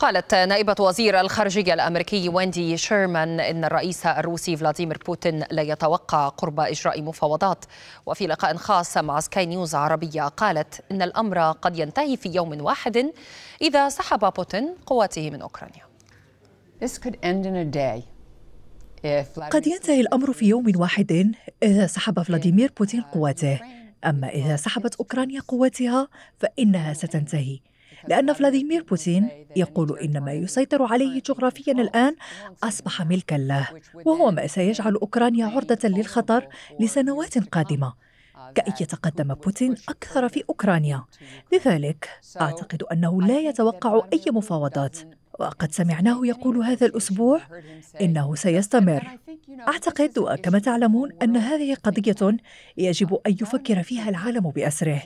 قالت نائبة وزير الخارجية الأمريكي ويندي شيرمان إن الرئيس الروسي فلاديمير بوتين لا يتوقع قرب إجراء مفاوضات وفي لقاء خاص مع سكاي نيوز عربية قالت إن الأمر قد ينتهي في يوم واحد إذا سحب بوتين قواته من أوكرانيا قد ينتهي الأمر في يوم واحد إذا سحب فلاديمير بوتين قواته أما إذا سحبت أوكرانيا قواتها فإنها ستنتهي لأن فلاديمير بوتين يقول إن ما يسيطر عليه جغرافيا الآن أصبح ملكا له وهو ما سيجعل أوكرانيا عرضة للخطر لسنوات قادمة كأن يتقدم بوتين أكثر في أوكرانيا لذلك أعتقد أنه لا يتوقع أي مفاوضات وقد سمعناه يقول هذا الأسبوع إنه سيستمر أعتقد وكما تعلمون أن هذه قضية يجب أن يفكر فيها العالم بأسره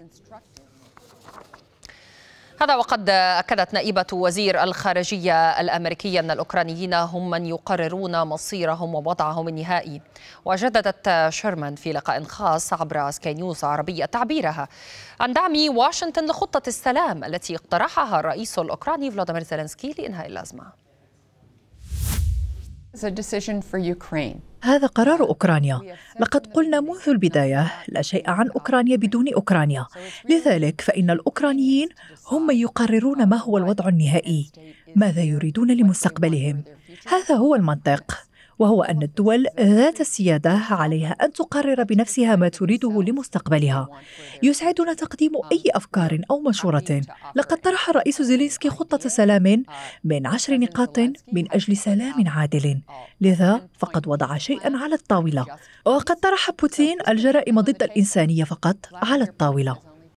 هذا وقد أكدت نائبة وزير الخارجية الأمريكية أن الأوكرانيين هم من يقررون مصيرهم ووضعهم النهائي وجددت شيرمان في لقاء خاص عبر سكاي نيوز عربية تعبيرها عن دعم واشنطن لخطة السلام التي اقترحها الرئيس الأوكراني فلاديمير زيلينسكي لإنهاء الأزمة. It's a decision for Ukraine. هذا قرار أوكرانيا لقد قلنا منذ البداية لا شيء عن أوكرانيا بدون أوكرانيا لذلك فإن الأوكرانيين هم من يقررون ما هو الوضع النهائي ماذا يريدون لمستقبلهم هذا هو المنطق وهو أن الدول ذات السيادة عليها أن تقرر بنفسها ما تريده لمستقبلها يسعدنا تقديم أي أفكار أو مشورة لقد طرح الرئيس زيلينسكي خطة سلام من عشر نقاط من أجل سلام عادل لذا فقد وضع شيئا على الطاولة وقد طرح بوتين الجرائم ضد الإنسانية فقط على الطاولة